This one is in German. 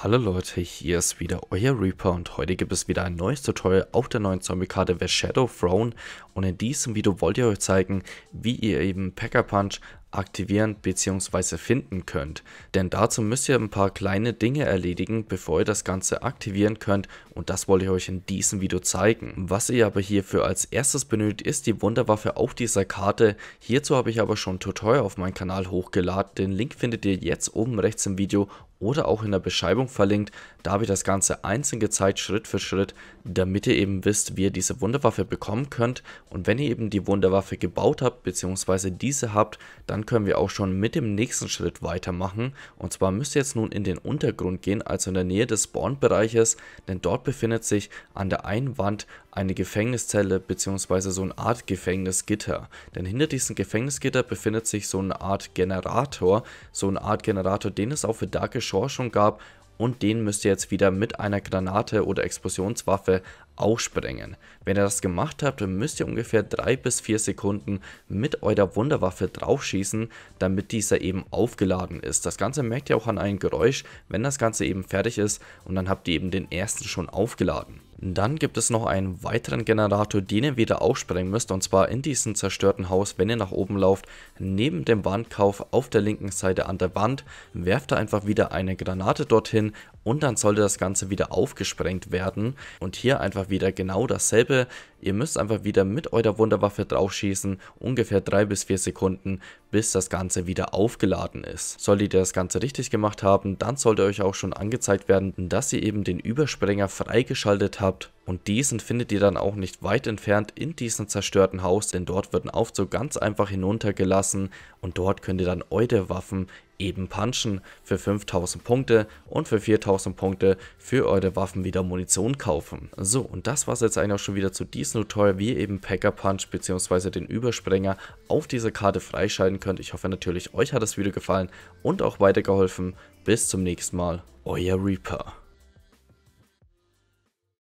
Hallo Leute, hier ist wieder euer Reaper und heute gibt es wieder ein neues Tutorial auf der neuen Zombie-Karte The Shadow Throne und in diesem Video wollt ihr euch zeigen, wie ihr eben Packer Punch aktivieren bzw. finden könnt. Denn dazu müsst ihr ein paar kleine Dinge erledigen, bevor ihr das Ganze aktivieren könnt und das wollte ich euch in diesem Video zeigen. Was ihr aber hierfür als erstes benötigt, ist die Wunderwaffe auf dieser Karte. Hierzu habe ich aber schon ein Tutorial auf meinen Kanal hochgeladen. Den Link findet ihr jetzt oben rechts im Video oder auch in der Beschreibung verlinkt. Da habe ich das Ganze einzeln gezeigt, Schritt für Schritt, damit ihr eben wisst, wie ihr diese Wunderwaffe bekommen könnt. Und wenn ihr eben die Wunderwaffe gebaut habt, beziehungsweise diese habt, dann können wir auch schon mit dem nächsten Schritt weitermachen. Und zwar müsst ihr jetzt nun in den Untergrund gehen, also in der Nähe des Spawn-Bereiches, denn dort befindet sich an der einen Wand eine Gefängniszelle, beziehungsweise so eine Art Gefängnisgitter. Denn hinter diesem Gefängnisgitter befindet sich so eine Art Generator, so eine Art Generator, den es auch für Dark Chance schon gab und den müsst ihr jetzt wieder mit einer Granate oder Explosionswaffe aufsprengen. Wenn ihr das gemacht habt, müsst ihr ungefähr 3 bis 4 Sekunden mit eurer Wunderwaffe draufschießen, damit dieser eben aufgeladen ist. Das Ganze merkt ihr auch an einem Geräusch, wenn das Ganze eben fertig ist und dann habt ihr eben den ersten schon aufgeladen. Dann gibt es noch einen weiteren Generator, den ihr wieder aufsprengen müsst und zwar in diesem zerstörten Haus, wenn ihr nach oben lauft, neben dem Wandkauf auf der linken Seite an der Wand, werft da einfach wieder eine Granate dorthin und dann sollte das Ganze wieder aufgesprengt werden und hier einfach wieder genau dasselbe, ihr müsst einfach wieder mit eurer Wunderwaffe draufschießen, ungefähr 3 bis 4 Sekunden, bis das Ganze wieder aufgeladen ist. Solltet ihr das Ganze richtig gemacht haben, dann sollte euch auch schon angezeigt werden, dass ihr eben den Übersprenger freigeschaltet habt habt. Und diesen findet ihr dann auch nicht weit entfernt in diesem zerstörten Haus, denn dort wird ein Aufzug ganz einfach hinuntergelassen und dort könnt ihr dann eure Waffen eben punchen für 5000 Punkte und für 4000 Punkte für eure Waffen wieder Munition kaufen. So und das war es jetzt eigentlich auch schon wieder zu diesem Tutorial, wie ihr eben Packer Punch bzw. den Übersprenger auf dieser Karte freischalten könnt. Ich hoffe natürlich euch hat das Video gefallen und auch weitergeholfen. Bis zum nächsten Mal, euer Reaper.